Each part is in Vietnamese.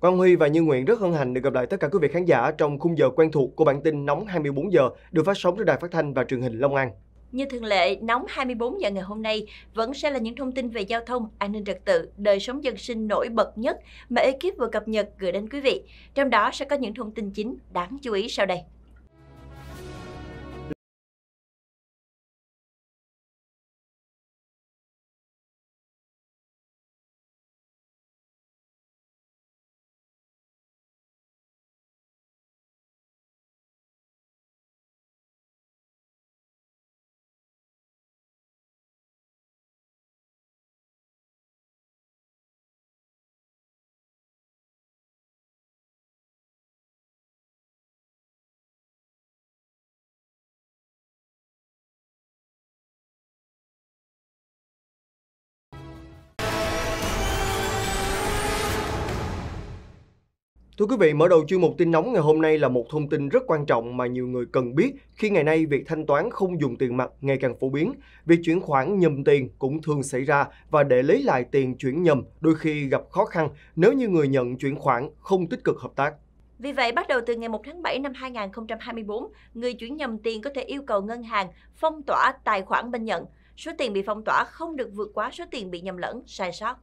Quang Huy và Như Nguyện rất hân hạnh được gặp lại tất cả quý vị khán giả trong khung giờ quen thuộc của bản tin nóng 24 giờ được phát sóng trên đài phát thanh và truyền hình Long An. Như thường lệ, nóng 24 giờ ngày hôm nay vẫn sẽ là những thông tin về giao thông, an ninh trật tự, đời sống dân sinh nổi bật nhất mà ekip vừa cập nhật gửi đến quý vị. Trong đó sẽ có những thông tin chính đáng chú ý sau đây. Thưa quý vị, mở đầu chuyên mục tin nóng ngày hôm nay là một thông tin rất quan trọng mà nhiều người cần biết khi ngày nay việc thanh toán không dùng tiền mặt ngày càng phổ biến. Việc chuyển khoản nhầm tiền cũng thường xảy ra và để lấy lại tiền chuyển nhầm đôi khi gặp khó khăn nếu như người nhận chuyển khoản không tích cực hợp tác. Vì vậy, bắt đầu từ ngày 1 tháng 7 năm 2024, người chuyển nhầm tiền có thể yêu cầu ngân hàng phong tỏa tài khoản bên nhận. Số tiền bị phong tỏa không được vượt quá số tiền bị nhầm lẫn, sai sót.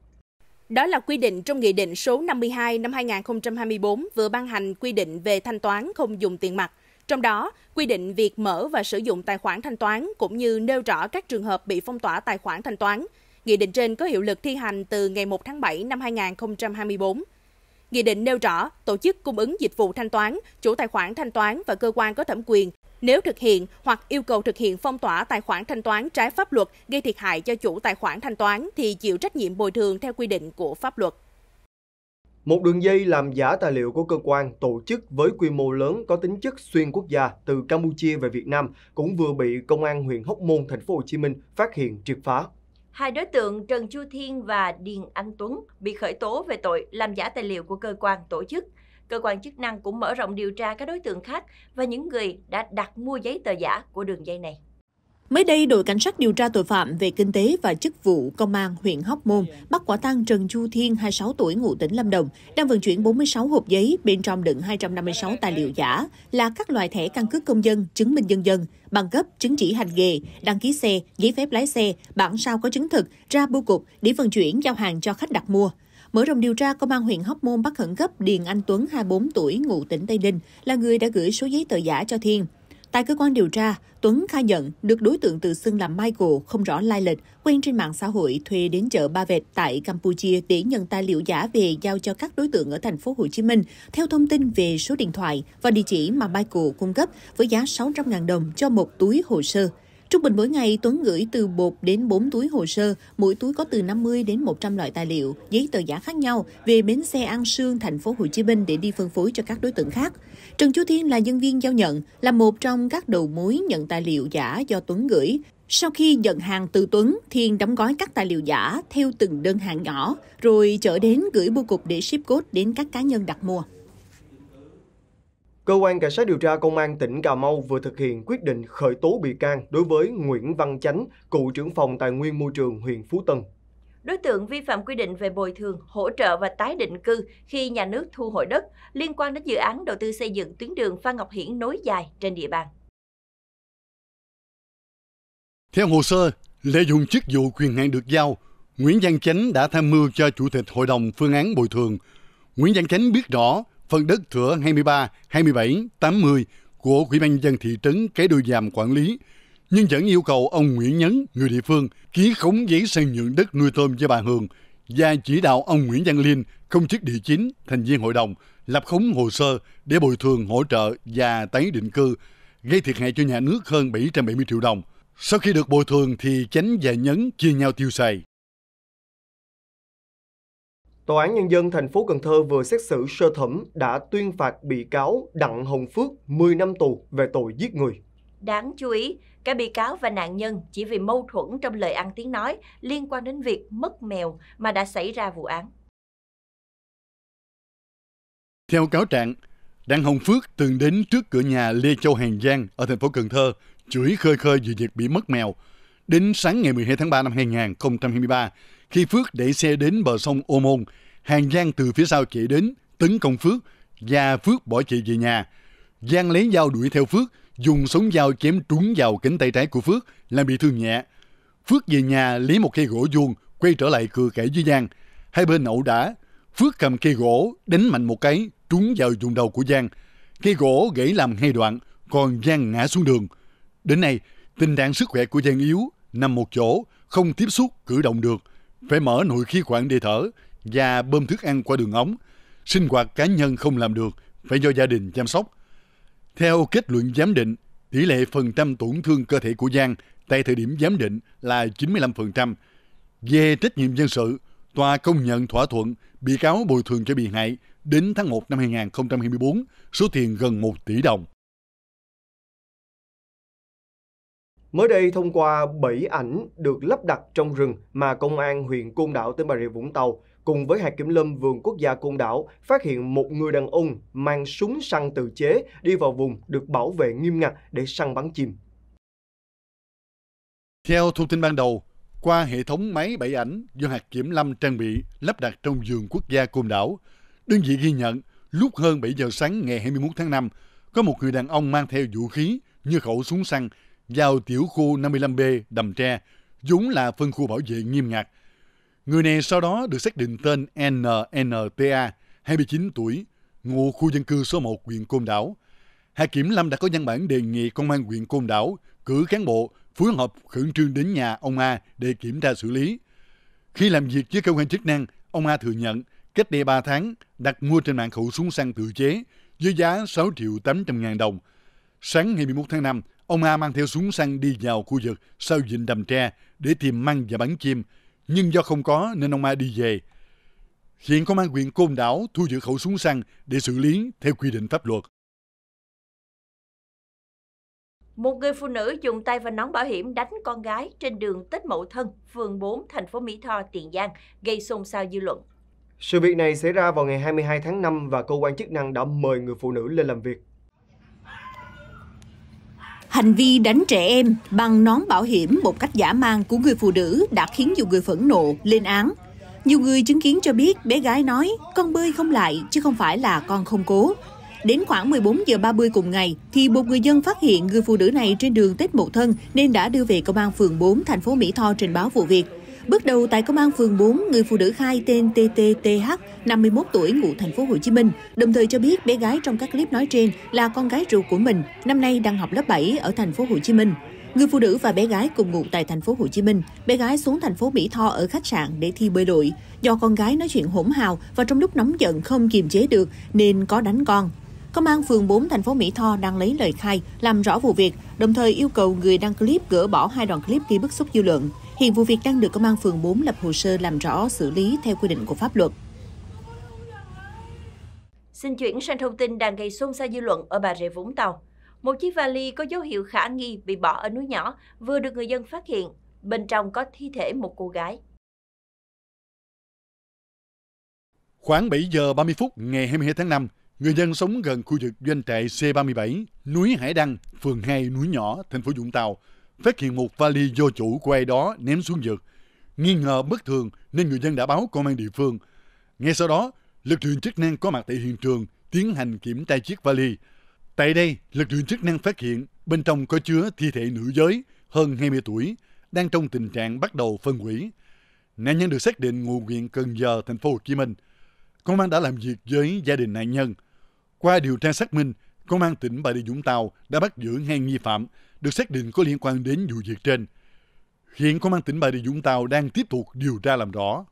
Đó là quy định trong Nghị định số 52 năm 2024 vừa ban hành quy định về thanh toán không dùng tiền mặt. Trong đó, quy định việc mở và sử dụng tài khoản thanh toán cũng như nêu rõ các trường hợp bị phong tỏa tài khoản thanh toán. Nghị định trên có hiệu lực thi hành từ ngày 1 tháng 7 năm 2024. Nghị định nêu rõ, tổ chức cung ứng dịch vụ thanh toán, chủ tài khoản thanh toán và cơ quan có thẩm quyền nếu thực hiện hoặc yêu cầu thực hiện phong tỏa tài khoản thanh toán trái pháp luật gây thiệt hại cho chủ tài khoản thanh toán thì chịu trách nhiệm bồi thường theo quy định của pháp luật. Một đường dây làm giả tài liệu của cơ quan, tổ chức với quy mô lớn có tính chất xuyên quốc gia từ Campuchia về Việt Nam cũng vừa bị công an huyện Hóc Môn thành phố Hồ Chí Minh phát hiện triệt phá hai đối tượng Trần Chu Thiên và Điền Anh Tuấn bị khởi tố về tội làm giả tài liệu của cơ quan tổ chức. Cơ quan chức năng cũng mở rộng điều tra các đối tượng khác và những người đã đặt mua giấy tờ giả của đường dây này. Mới đây, đội cảnh sát điều tra tội phạm về kinh tế và chức vụ công an huyện Hóc Môn bắt quả tang Trần Chu Thiên, 26 tuổi, ngụ tỉnh Lâm Đồng, đang vận chuyển 46 hộp giấy bên trong đựng 256 tài liệu giả là các loại thẻ căn cước công dân, chứng minh nhân dân, bằng cấp, chứng chỉ hành nghề, đăng ký xe, giấy phép lái xe, bản sao có chứng thực, ra bưu cục để vận chuyển giao hàng cho khách đặt mua. Mở rộng điều tra, Công an huyện Hóc Môn bắt khẩn cấp Điền Anh Tuấn, 24 tuổi, ngụ tỉnh Tây Ninh, là người đã gửi số giấy tờ giả cho Thiên. Tại cơ quan điều tra, Tuấn khai nhận được đối tượng tự xưng là Michael không rõ lai lịch, quen trên mạng xã hội thuê đến chợ Ba Vẹt tại Campuchia để nhận tài liệu giả về giao cho các đối tượng ở thành phố Hồ Chí Minh theo thông tin về số điện thoại và địa chỉ mà Michael cung cấp với giá 600.000 đồng cho một túi hồ sơ. Trung bình mỗi ngày, Tuấn gửi từ 1 đến 4 túi hồ sơ, mỗi túi có từ 50 đến 100 loại tài liệu, giấy tờ giả khác nhau về bến xe An Sương, thành phố Hồ Chí Minh để đi phân phối cho các đối tượng khác. Trần Chú Thiên là nhân viên giao nhận, là một trong các đầu mối nhận tài liệu giả do Tuấn gửi. Sau khi nhận hàng từ Tuấn, Thiên đóng gói các tài liệu giả theo từng đơn hàng nhỏ, rồi chở đến gửi bưu cục để ship code đến các cá nhân đặt mua. Cơ quan Cảnh sát điều tra Công an tỉnh Cà Mau vừa thực hiện quyết định khởi tố bị can đối với Nguyễn Văn Chánh, cựu trưởng phòng Tài nguyên Môi trường huyện Phú Tân. Đối tượng vi phạm quy định về bồi thường, hỗ trợ và tái định cư khi nhà nước thu hồi đất liên quan đến dự án đầu tư xây dựng tuyến đường Phan Ngọc Hiển nối dài trên địa bàn. Theo hồ sơ, lợi dụng chức vụ quyền hạn được giao, Nguyễn Văn Chánh đã tham mưu cho Chủ tịch Hội đồng Phương án Bồi thường. Nguyễn Văn Chánh biết rõ phần đất thửa 23, 27, 80 của Ủy ban nhân dân thị trấn Cái Đôi Giàm quản lý, nhưng vẫn yêu cầu ông Nguyễn Nhấn, người địa phương, ký khống giấy sang nhượng đất nuôi tôm cho bà Hường và chỉ đạo ông Nguyễn Văn Liên, công chức địa chính, thành viên hội đồng, lập khống hồ sơ để bồi thường hỗ trợ và tái định cư, gây thiệt hại cho nhà nước hơn 770 triệu đồng. Sau khi được bồi thường thì Chánh và Nhấn chia nhau tiêu xài. Tòa án Nhân dân thành phố Cần Thơ vừa xét xử sơ thẩm đã tuyên phạt bị cáo Đặng Hồng Phước 10 năm tù về tội giết người. Đáng chú ý, cả bị cáo và nạn nhân chỉ vì mâu thuẫn trong lời ăn tiếng nói liên quan đến việc mất mèo mà đã xảy ra vụ án. Theo cáo trạng, Đặng Hồng Phước từng đến trước cửa nhà Lê Châu Hàng Giang ở thành phố Cần Thơ chửi khơi khơi về việc bị mất mèo. Đến sáng ngày 12 tháng 3 năm 2023, khi Phước đẩy xe đến bờ sông Ô Môn, Hàng Giang từ phía sau chạy đến, tấn công Phước và Phước bỏ chạy về nhà. Giang lấy dao đuổi theo Phước, dùng súng dao chém trúng vào cánh tay trái của Phước, làm bị thương nhẹ. Phước về nhà lấy một cây gỗ vuông, quay trở lại cửa kể với Giang. Hai bên ẩu đả, Phước cầm cây gỗ, đánh mạnh một cái, trúng vào vùng đầu của Giang. Cây gỗ gãy làm hai đoạn, còn Giang ngã xuống đường. Đến nay, tình trạng sức khỏe của Giang yếu, nằm một chỗ, không tiếp xúc, cử động được – phải mở nội khí quản để thở và bơm thức ăn qua đường ống. Sinh hoạt cá nhân không làm được, phải do gia đình chăm sóc. Theo kết luận giám định, tỷ lệ phần trăm tổn thương cơ thể của Giang tại thời điểm giám định là 95%. Về trách nhiệm dân sự, tòa công nhận thỏa thuận bị cáo bồi thường cho bị hại đến tháng 1 năm 2024 số tiền gần 1 tỷ đồng. Mới đây, thông qua 7 ảnh được lắp đặt trong rừng mà Công an huyện Côn Đảo, tỉnh Bà Rịa Vũng Tàu cùng với hạt kiểm lâm vườn quốc gia Côn Đảo phát hiện một người đàn ông mang súng săn tự chế đi vào vùng được bảo vệ nghiêm ngặt để săn bắn chim. Theo thông tin ban đầu, qua hệ thống máy bảy ảnh do hạt kiểm lâm trang bị lắp đặt trong vườn quốc gia Côn Đảo, đơn vị ghi nhận lúc hơn 7 giờ sáng ngày 21 tháng 5, có một người đàn ông mang theo vũ khí như khẩu súng săn vào tiểu khu 55B Đầm Tre, vốn là phân khu bảo vệ nghiêm ngặt. Người này sau đó được xác định tên NNTA, 29 tuổi, ngụ khu dân cư số 1 huyện Côn Đảo. Hạ Kiểm Lâm đã có văn bản đề nghị công an huyện Côn Đảo cử cán bộ phối hợp khẩn trương đến nhà ông A để kiểm tra xử lý. Khi làm việc với cơ quan chức năng, ông A thừa nhận cách đây 3 tháng đặt mua trên mạng khẩu súng săn tự chế với giá 6 triệu 800 ngàn đồng. Sáng ngày 11 tháng 5, Ông A mang theo súng săn đi vào khu vực sau vịnh đầm tre để tìm măng và bắn chim, nhưng do không có nên ông A đi về. Hiện công an huyện Côn Đảo thu giữ khẩu súng săn để xử lý theo quy định pháp luật. Một người phụ nữ dùng tay và nón bảo hiểm đánh con gái trên đường Tết Mậu Thân, phường 4, thành phố Mỹ Tho, Tiền Giang, gây xôn xao dư luận. Sự việc này xảy ra vào ngày 22 tháng 5 và cơ quan chức năng đã mời người phụ nữ lên làm việc. Hành vi đánh trẻ em bằng nón bảo hiểm một cách giả mang của người phụ nữ đã khiến nhiều người phẫn nộ, lên án. Nhiều người chứng kiến cho biết bé gái nói con bơi không lại chứ không phải là con không cố. Đến khoảng 14 giờ 30 cùng ngày thì một người dân phát hiện người phụ nữ này trên đường Tết Mậu Thân nên đã đưa về công an phường 4 thành phố Mỹ Tho trình báo vụ việc. Bước đầu tại công an phường 4, người phụ nữ khai tên TTTH, 51 tuổi, ngụ thành phố Hồ Chí Minh, đồng thời cho biết bé gái trong các clip nói trên là con gái ruột của mình, năm nay đang học lớp 7 ở thành phố Hồ Chí Minh. Người phụ nữ và bé gái cùng ngụ tại thành phố Hồ Chí Minh. Bé gái xuống thành phố Mỹ Tho ở khách sạn để thi bơi lội. Do con gái nói chuyện hỗn hào và trong lúc nóng giận không kiềm chế được nên có đánh con. Công an phường 4 thành phố Mỹ Tho đang lấy lời khai, làm rõ vụ việc, đồng thời yêu cầu người đăng clip gỡ bỏ hai đoạn clip gây bức xúc dư luận. Hiện vụ việc đang được Công an phường 4 lập hồ sơ làm rõ xử lý theo quy định của pháp luật. Xin chuyển sang thông tin đang gây xôn xao dư luận ở Bà Rịa Vũng Tàu. Một chiếc vali có dấu hiệu khả nghi bị bỏ ở núi nhỏ vừa được người dân phát hiện. Bên trong có thi thể một cô gái. Khoảng 7 giờ 30 phút ngày 22 tháng 5, người dân sống gần khu vực doanh trại C37, núi Hải Đăng, phường 2, núi nhỏ, thành phố Vũng Tàu, phát hiện một vali vô chủ của ai đó ném xuống vực. Nghi ngờ bất thường nên người dân đã báo công an địa phương. Ngay sau đó, lực lượng chức năng có mặt tại hiện trường tiến hành kiểm tra chiếc vali. Tại đây, lực lượng chức năng phát hiện bên trong có chứa thi thể nữ giới hơn 20 tuổi, đang trong tình trạng bắt đầu phân hủy. Nạn nhân được xác định ngụ huyện Cần Giờ, thành phố Hồ Chí Minh. Công an đã làm việc với gia đình nạn nhân. Qua điều tra xác minh, Công an tỉnh Bà Rịa Vũng Tàu đã bắt giữ hai nghi phạm được xác định có liên quan đến vụ việc trên. Hiện Công an tỉnh Bà Rịa Vũng Tàu đang tiếp tục điều tra làm rõ.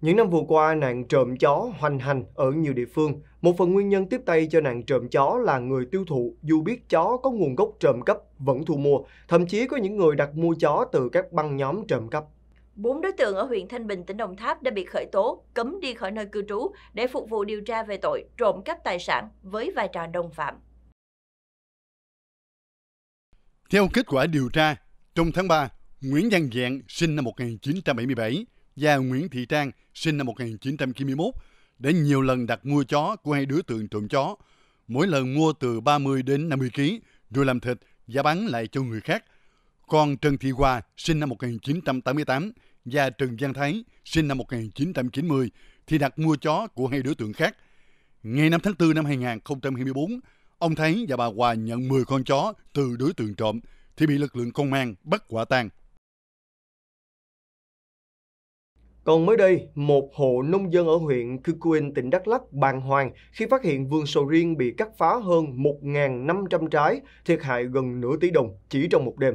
Những năm vừa qua, nạn trộm chó hoành hành ở nhiều địa phương. Một phần nguyên nhân tiếp tay cho nạn trộm chó là người tiêu thụ, dù biết chó có nguồn gốc trộm cắp, vẫn thu mua. Thậm chí có những người đặt mua chó từ các băng nhóm trộm cắp. Bốn đối tượng ở huyện Thanh Bình, tỉnh Đồng Tháp đã bị khởi tố, cấm đi khỏi nơi cư trú để phục vụ điều tra về tội trộm cắp tài sản với vai trò đồng phạm. Theo kết quả điều tra, trong tháng 3, Nguyễn Văn Dạng sinh năm 1977 và Nguyễn Thị Trang sinh năm 1991 đã nhiều lần đặt mua chó của hai đối tượng trộm chó. Mỗi lần mua từ 30 đến 50 kg rồi làm thịt và bán lại cho người khác còn Trần Thị Hoa sinh năm 1988 và Trần Giang Thái sinh năm 1990 thì đặt mua chó của hai đối tượng khác. Ngày 5 tháng 4 năm 2024, ông Thái và bà Hòa nhận 10 con chó từ đối tượng trộm thì bị lực lượng công an bắt quả tang. Còn mới đây, một hộ nông dân ở huyện Cư Quyên, tỉnh Đắk Lắk bàng hoàng khi phát hiện vườn sầu riêng bị cắt phá hơn 1.500 trái, thiệt hại gần nửa tỷ đồng chỉ trong một đêm.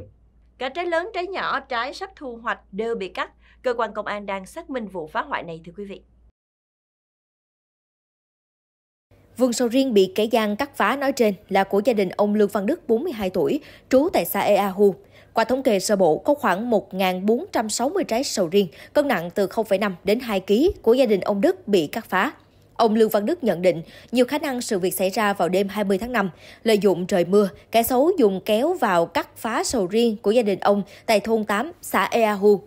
Cả trái lớn, trái nhỏ, trái sắp thu hoạch đều bị cắt. Cơ quan công an đang xác minh vụ phá hoại này thưa quý vị. Vườn sầu riêng bị kẻ gian cắt phá nói trên là của gia đình ông Lương Văn Đức, 42 tuổi, trú tại xã Eahu. Qua thống kê sơ bộ, có khoảng 1.460 trái sầu riêng, cân nặng từ 0,5 đến 2 kg của gia đình ông Đức bị cắt phá. Ông Lương Văn Đức nhận định, nhiều khả năng sự việc xảy ra vào đêm 20 tháng 5. Lợi dụng trời mưa, kẻ xấu dùng kéo vào cắt phá sầu riêng của gia đình ông tại thôn 8, xã Eahu.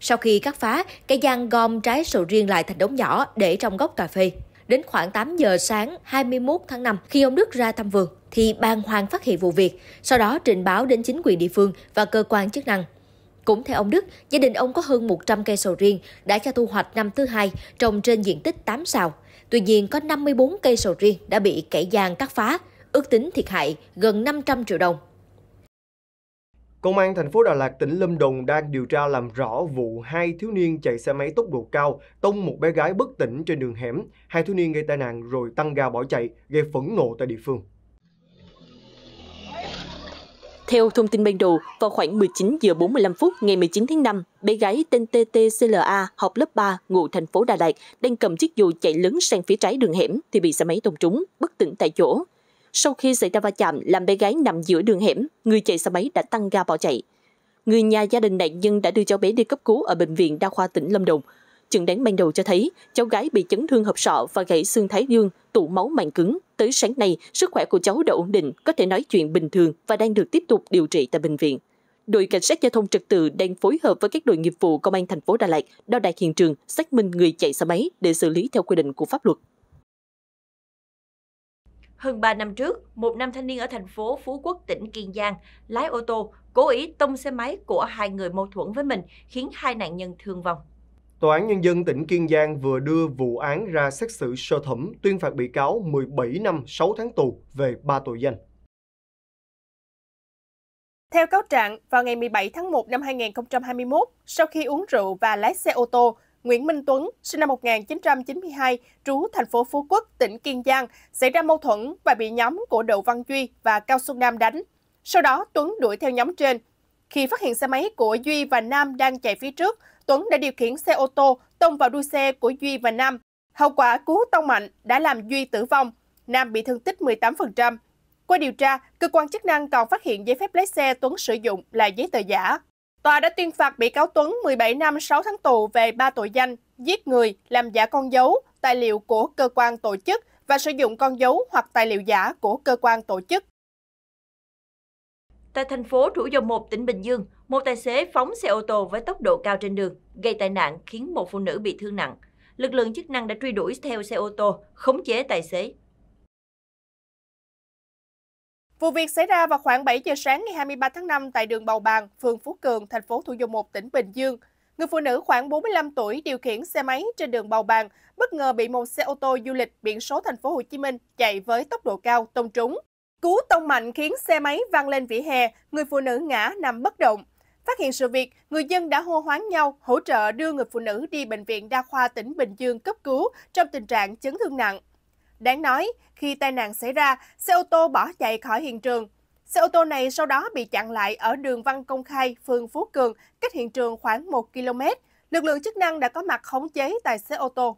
Sau khi cắt phá, kẻ gian gom trái sầu riêng lại thành đống nhỏ để trong gốc cà phê. Đến khoảng 8 giờ sáng 21 tháng 5, khi ông Đức ra thăm vườn, thì bàng hoàng phát hiện vụ việc, sau đó trình báo đến chính quyền địa phương và cơ quan chức năng. Cũng theo ông Đức, gia đình ông có hơn 100 cây sầu riêng đã cho thu hoạch năm thứ hai trồng trên diện tích 8 sào. Tuy nhiên, có 54 cây sầu riêng đã bị kẻ gian cắt phá, ước tính thiệt hại gần 500 triệu đồng. Công an thành phố Đà Lạt, tỉnh Lâm Đồng đang điều tra làm rõ vụ hai thiếu niên chạy xe máy tốc độ cao tông một bé gái bất tỉnh trên đường hẻm. Hai thiếu niên gây tai nạn rồi tăng ga bỏ chạy, gây phẫn nộ tại địa phương. Theo thông tin ban đầu, vào khoảng 19 giờ 45 phút ngày 19 tháng 5, bé gái tên TTCLA học lớp 3 ngụ thành phố Đà Lạt đang cầm chiếc dù chạy lớn sang phía trái đường hẻm thì bị xe máy tông trúng, bất tỉnh tại chỗ. Sau khi xảy ra va chạm làm bé gái nằm giữa đường hẻm, người chạy xe máy đã tăng ga bỏ chạy. Người nhà gia đình nạn nhân đã đưa cháu bé đi cấp cứu ở bệnh viện đa khoa tỉnh Lâm Đồng chẩn đoán ban đầu cho thấy cháu gái bị chấn thương hợp sọ và gãy xương thái dương, tụ máu màng cứng. Tới sáng nay, sức khỏe của cháu đã ổn định, có thể nói chuyện bình thường và đang được tiếp tục điều trị tại bệnh viện. Đội cảnh sát giao thông trật tự đang phối hợp với các đội nghiệp vụ công an thành phố Đà Lạt đo đạc hiện trường, xác minh người chạy xe máy để xử lý theo quy định của pháp luật. Hơn 3 năm trước, một nam thanh niên ở thành phố Phú Quốc, tỉnh Kiên Giang lái ô tô cố ý tông xe máy của hai người mâu thuẫn với mình khiến hai nạn nhân thương vong. Tòa án Nhân dân tỉnh Kiên Giang vừa đưa vụ án ra xét xử sơ thẩm tuyên phạt bị cáo 17 năm 6 tháng tù về 3 tội danh. Theo cáo trạng, vào ngày 17 tháng 1 năm 2021, sau khi uống rượu và lái xe ô tô, Nguyễn Minh Tuấn, sinh năm 1992, trú thành phố Phú Quốc, tỉnh Kiên Giang, xảy ra mâu thuẫn và bị nhóm của Đậu Văn Duy và Cao Xuân Nam đánh. Sau đó, Tuấn đuổi theo nhóm trên, khi phát hiện xe máy của Duy và Nam đang chạy phía trước, Tuấn đã điều khiển xe ô tô tông vào đuôi xe của Duy và Nam. Hậu quả cú tông mạnh đã làm Duy tử vong, Nam bị thương tích 18%. Qua điều tra, cơ quan chức năng còn phát hiện giấy phép lái xe Tuấn sử dụng là giấy tờ giả. Tòa đã tuyên phạt bị cáo Tuấn 17 năm 6 tháng tù về 3 tội danh giết người, làm giả con dấu, tài liệu của cơ quan tổ chức và sử dụng con dấu hoặc tài liệu giả của cơ quan tổ chức. Tại thành phố Thủ Dầu Một, tỉnh Bình Dương, một tài xế phóng xe ô tô với tốc độ cao trên đường, gây tai nạn khiến một phụ nữ bị thương nặng. Lực lượng chức năng đã truy đuổi theo xe ô tô, khống chế tài xế. Vụ việc xảy ra vào khoảng 7 giờ sáng ngày 23 tháng 5 tại đường Bầu Bàng, phường Phú Cường, thành phố Thủ Dầu Một, tỉnh Bình Dương. Người phụ nữ khoảng 45 tuổi điều khiển xe máy trên đường Bầu Bàng bất ngờ bị một xe ô tô du lịch biển số thành phố Hồ Chí Minh chạy với tốc độ cao tông trúng. Cú tông mạnh khiến xe máy văng lên vỉa hè, người phụ nữ ngã nằm bất động. Phát hiện sự việc, người dân đã hô hoán nhau hỗ trợ đưa người phụ nữ đi bệnh viện đa khoa tỉnh Bình Dương cấp cứu trong tình trạng chấn thương nặng. Đáng nói, khi tai nạn xảy ra, xe ô tô bỏ chạy khỏi hiện trường. Xe ô tô này sau đó bị chặn lại ở đường Văn Công Khai, phường Phú Cường, cách hiện trường khoảng 1 km. Lực lượng chức năng đã có mặt khống chế tài xế ô tô.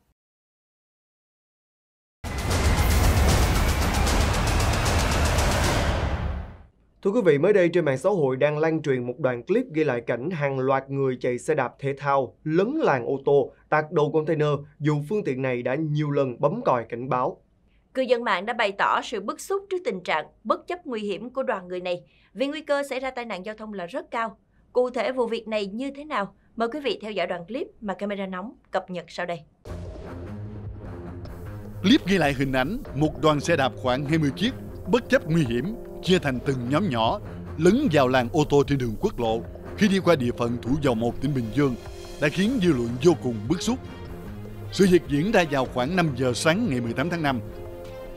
Thưa quý vị, mới đây trên mạng xã hội đang lan truyền một đoạn clip ghi lại cảnh hàng loạt người chạy xe đạp thể thao lấn làng ô tô, tạt đầu container dù phương tiện này đã nhiều lần bấm còi cảnh báo. Cư dân mạng đã bày tỏ sự bức xúc trước tình trạng bất chấp nguy hiểm của đoàn người này vì nguy cơ xảy ra tai nạn giao thông là rất cao. Cụ thể vụ việc này như thế nào? Mời quý vị theo dõi đoạn clip mà camera nóng cập nhật sau đây. Clip ghi lại hình ảnh một đoàn xe đạp khoảng 20 chiếc bất chấp nguy hiểm chia thành từng nhóm nhỏ, lấn vào làng ô tô trên đường quốc lộ khi đi qua địa phận thủ dầu một tỉnh Bình Dương đã khiến dư luận vô cùng bức xúc. Sự việc diễn ra vào khoảng 5 giờ sáng ngày 18 tháng 5.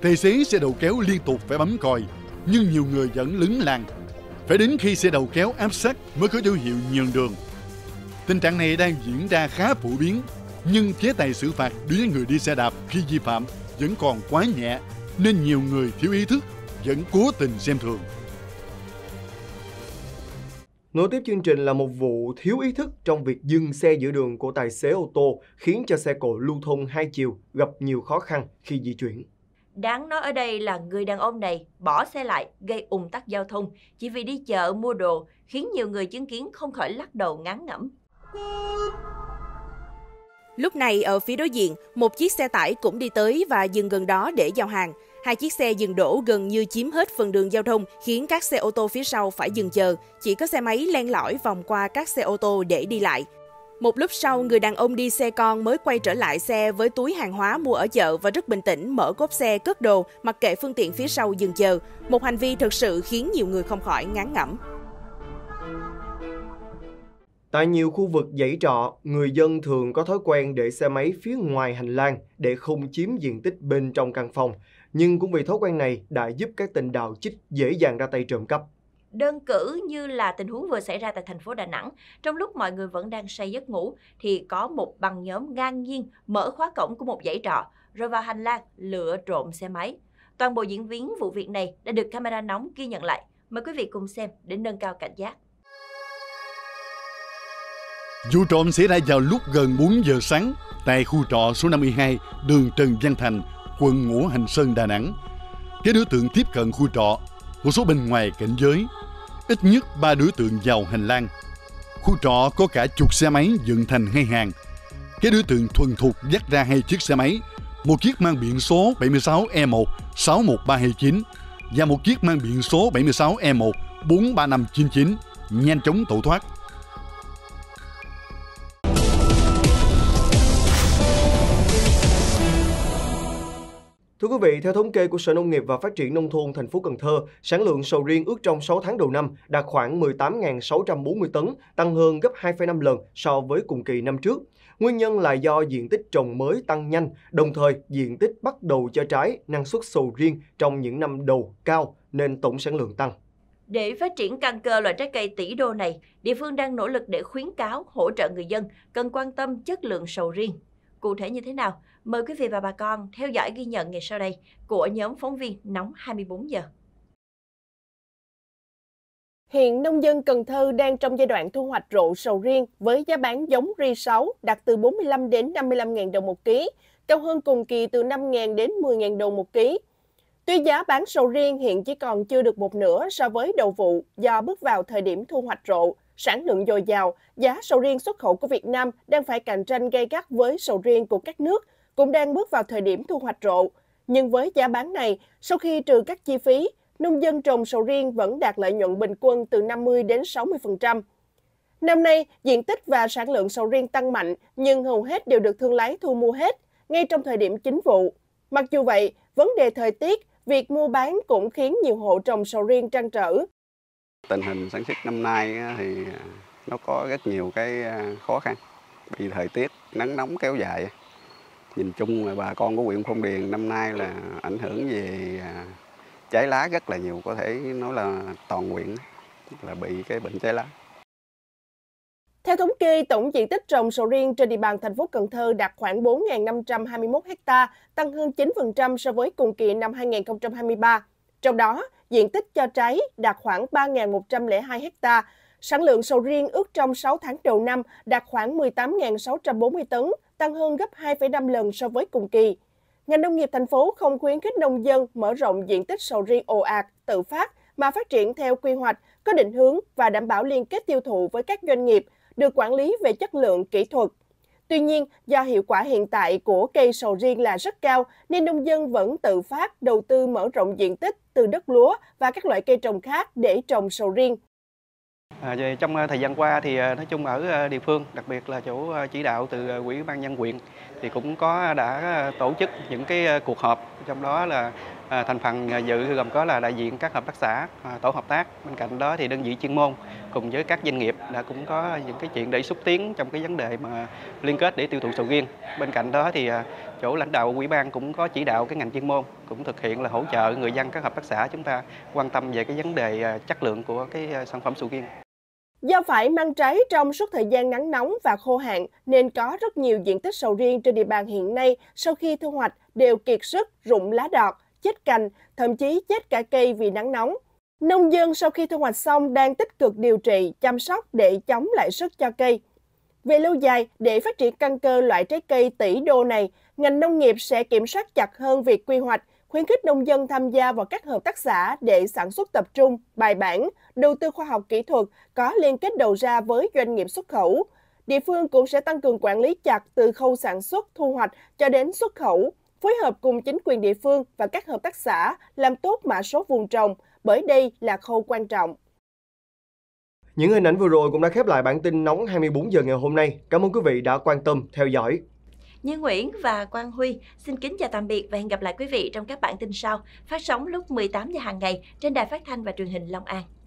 Tài xế xe đầu kéo liên tục phải bấm còi, nhưng nhiều người vẫn lấn làng. Phải đến khi xe đầu kéo áp sát mới có dấu hiệu nhường đường. Tình trạng này đang diễn ra khá phổ biến, nhưng chế tài xử phạt đối với người đi xe đạp khi vi phạm vẫn còn quá nhẹ, nên nhiều người thiếu ý thức vẫn cố tình xem thường. Nối tiếp chương trình là một vụ thiếu ý thức trong việc dừng xe giữa đường của tài xế ô tô khiến cho xe cộ lưu thông hai chiều gặp nhiều khó khăn khi di chuyển. Đáng nói ở đây là người đàn ông này bỏ xe lại gây ùn tắc giao thông chỉ vì đi chợ mua đồ khiến nhiều người chứng kiến không khỏi lắc đầu ngán ngẩm. Lúc này ở phía đối diện, một chiếc xe tải cũng đi tới và dừng gần đó để giao hàng. Hai chiếc xe dừng đổ gần như chiếm hết phần đường giao thông, khiến các xe ô tô phía sau phải dừng chờ. Chỉ có xe máy len lỏi vòng qua các xe ô tô để đi lại. Một lúc sau, người đàn ông đi xe con mới quay trở lại xe với túi hàng hóa mua ở chợ và rất bình tĩnh mở cốp xe cất đồ, mặc kệ phương tiện phía sau dừng chờ. Một hành vi thực sự khiến nhiều người không khỏi ngán ngẩm. Tại nhiều khu vực dãy trọ, người dân thường có thói quen để xe máy phía ngoài hành lang để không chiếm diện tích bên trong căn phòng. Nhưng cũng vì thói quen này đã giúp các tình đạo chích dễ dàng ra tay trộm cắp. Đơn cử như là tình huống vừa xảy ra tại thành phố Đà Nẵng, trong lúc mọi người vẫn đang say giấc ngủ thì có một băng nhóm ngang nhiên mở khóa cổng của một dãy trọ rồi vào hành lang lựa trộm xe máy. Toàn bộ diễn biến vụ việc này đã được camera nóng ghi nhận lại. Mời quý vị cùng xem để nâng cao cảnh giác. Vụ trộm xảy ra vào lúc gần 4 giờ sáng tại khu trọ số 52, đường Trần Văn Thành, quận Ngũ Hành Sơn Đà Nẵng. Các đối tượng tiếp cận khu trọ, một số bên ngoài cảnh giới, ít nhất ba đối tượng vào hành lang. Khu trọ có cả chục xe máy dựng thành hai hàng. Các đối tượng thuần thục dắt ra hai chiếc xe máy, một chiếc mang biển số 76E1 61329 và một chiếc mang biển số 76E1 43599 nhanh chóng tẩu thoát. Thưa quý vị, theo thống kê của Sở Nông nghiệp và Phát triển Nông thôn thành phố Cần Thơ, sản lượng sầu riêng ước trong 6 tháng đầu năm đạt khoảng 18.640 tấn, tăng hơn gấp 2,5 lần so với cùng kỳ năm trước. Nguyên nhân là do diện tích trồng mới tăng nhanh, đồng thời diện tích bắt đầu cho trái, năng suất sầu riêng trong những năm đầu cao nên tổng sản lượng tăng. Để phát triển căn cơ loại trái cây tỷ đô này, địa phương đang nỗ lực để khuyến cáo, hỗ trợ người dân cần quan tâm chất lượng sầu riêng cụ thể như thế nào? Mời quý vị và bà con theo dõi ghi nhận ngày sau đây của nhóm phóng viên Nóng 24 giờ. Hiện nông dân Cần Thơ đang trong giai đoạn thu hoạch rộ sầu riêng với giá bán giống ri 6 đạt từ 45 đến 55.000 đồng một ký, cao hơn cùng kỳ từ 5.000 đến 10.000 đồng một ký. Tuy giá bán sầu riêng hiện chỉ còn chưa được một nửa so với đầu vụ do bước vào thời điểm thu hoạch rộ, sản lượng dồi dào, giá sầu riêng xuất khẩu của Việt Nam đang phải cạnh tranh gay gắt với sầu riêng của các nước, cũng đang bước vào thời điểm thu hoạch rộ. Nhưng với giá bán này, sau khi trừ các chi phí, nông dân trồng sầu riêng vẫn đạt lợi nhuận bình quân từ 50 đến 60%. Năm nay, diện tích và sản lượng sầu riêng tăng mạnh, nhưng hầu hết đều được thương lái thu mua hết, ngay trong thời điểm chính vụ. Mặc dù vậy, vấn đề thời tiết, việc mua bán cũng khiến nhiều hộ trồng sầu riêng trăn trở. Tình hình sản xuất năm nay thì à, nó có rất nhiều cái à, khó khăn vì thời tiết nắng nóng kéo dài. Nhìn chung là bà con của huyện Phong Điền năm nay là ảnh hưởng về à, trái lá rất là nhiều, có thể nói là toàn huyện là bị cái bệnh trái lá. Theo thống kê, tổng diện tích trồng sầu riêng trên địa bàn thành phố Cần Thơ đạt khoảng 4.521 ha, tăng hơn 9% so với cùng kỳ năm 2023. Trong đó, diện tích cho trái đạt khoảng 3.102 ha. Sản lượng sầu riêng ước trong 6 tháng đầu năm đạt khoảng 18.640 tấn, tăng hơn gấp 2,5 lần so với cùng kỳ. Ngành nông nghiệp thành phố không khuyến khích nông dân mở rộng diện tích sầu riêng ồ ạt, tự phát, mà phát triển theo quy hoạch, có định hướng và đảm bảo liên kết tiêu thụ với các doanh nghiệp, được quản lý về chất lượng kỹ thuật. Tuy nhiên, do hiệu quả hiện tại của cây sầu riêng là rất cao, nên nông dân vẫn tự phát đầu tư mở rộng diện tích từ đất lúa và các loại cây trồng khác để trồng sầu riêng. À, trong à, thời gian qua thì à, nói chung ở à, địa phương, đặc biệt là chỗ chỉ đạo từ quỹ ban nhân huyện thì cũng có đã tổ chức những cái cuộc họp trong đó là À, thành phần à, dự gồm có là đại diện các hợp tác xã, à, tổ hợp tác. Bên cạnh đó thì đơn vị chuyên môn cùng với các doanh nghiệp đã cũng có những cái chuyện để xúc tiến trong cái vấn đề mà liên kết để tiêu thụ sầu riêng. Bên cạnh đó thì chỗ lãnh đạo ủy ban cũng có chỉ đạo cái ngành chuyên môn cũng thực hiện là hỗ trợ người dân các hợp tác xã chúng ta quan tâm về cái vấn đề chất lượng của cái sản phẩm sầu riêng. Do phải mang trái trong suốt thời gian nắng nóng và khô hạn nên có rất nhiều diện tích sầu riêng trên địa bàn hiện nay sau khi thu hoạch đều kiệt sức, rụng lá đọt, chết cành, thậm chí chết cả cây vì nắng nóng. Nông dân sau khi thu hoạch xong đang tích cực điều trị, chăm sóc để chống lại sức cho cây. Về lâu dài, để phát triển căn cơ loại trái cây tỷ đô này, ngành nông nghiệp sẽ kiểm soát chặt hơn việc quy hoạch, khuyến khích nông dân tham gia vào các hợp tác xã để sản xuất tập trung, bài bản, đầu tư khoa học kỹ thuật, có liên kết đầu ra với doanh nghiệp xuất khẩu. Địa phương cũng sẽ tăng cường quản lý chặt từ khâu sản xuất, thu hoạch cho đến xuất khẩu, phối hợp cùng chính quyền địa phương và các hợp tác xã làm tốt mã số vùng trồng, bởi đây là khâu quan trọng. Những hình ảnh vừa rồi cũng đã khép lại bản tin nóng 24 giờ ngày hôm nay. Cảm ơn quý vị đã quan tâm, theo dõi. Như Nguyễn và Quang Huy xin kính chào tạm biệt và hẹn gặp lại quý vị trong các bản tin sau, phát sóng lúc 18 giờ hàng ngày trên đài phát thanh và truyền hình Long An.